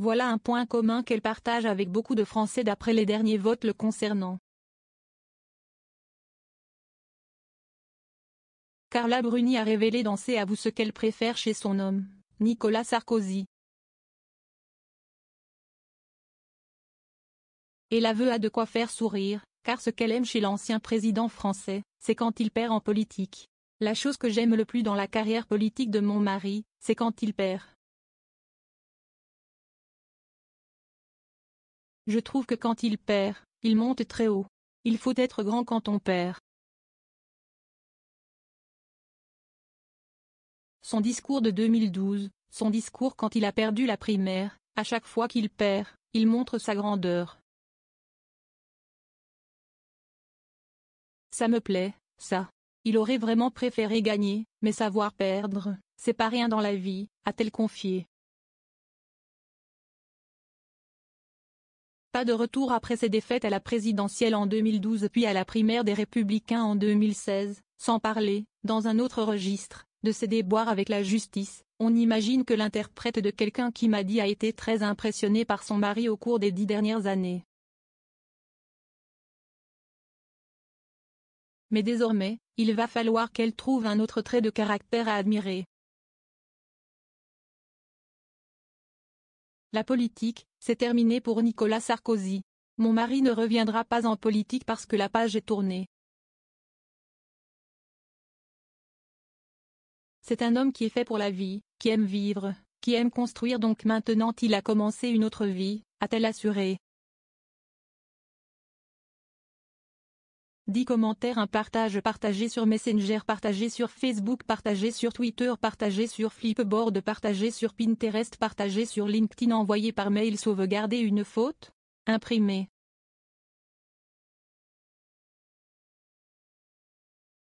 Voilà un point commun qu'elle partage avec beaucoup de Français d'après les derniers votes le concernant. Carla Bruni a révélé danser à vous ce qu'elle préfère chez son homme, Nicolas Sarkozy. Et l'aveu a de quoi faire sourire, car ce qu'elle aime chez l'ancien président français, c'est quand il perd en politique. La chose que j'aime le plus dans la carrière politique de mon mari, c'est quand il perd. Je trouve que quand il perd, il monte très haut. Il faut être grand quand on perd. Son discours de 2012, son discours quand il a perdu la primaire, à chaque fois qu'il perd, il montre sa grandeur. Ça me plaît, ça. Il aurait vraiment préféré gagner, mais savoir perdre, c'est pas rien dans la vie, a-t-elle confié. Pas de retour après ses défaites à la présidentielle en 2012 puis à la primaire des Républicains en 2016, sans parler, dans un autre registre, de ses déboires avec la justice. On imagine que l'interprète de quelqu'un qui m'a dit a été très impressionné par son mari au cours des dix dernières années. Mais désormais, il va falloir qu'elle trouve un autre trait de caractère à admirer. La politique, c'est terminé pour Nicolas Sarkozy. Mon mari ne reviendra pas en politique parce que la page est tournée. C'est un homme qui est fait pour la vie, qui aime vivre, qui aime construire donc maintenant il a commencé une autre vie, a-t-elle assuré. 10 commentaires, un partage partagé sur Messenger, partagé sur Facebook, partagé sur Twitter, partagé sur Flipboard, partagé sur Pinterest, partagé sur LinkedIn, envoyé par mail, sauvegarder une faute, imprimé.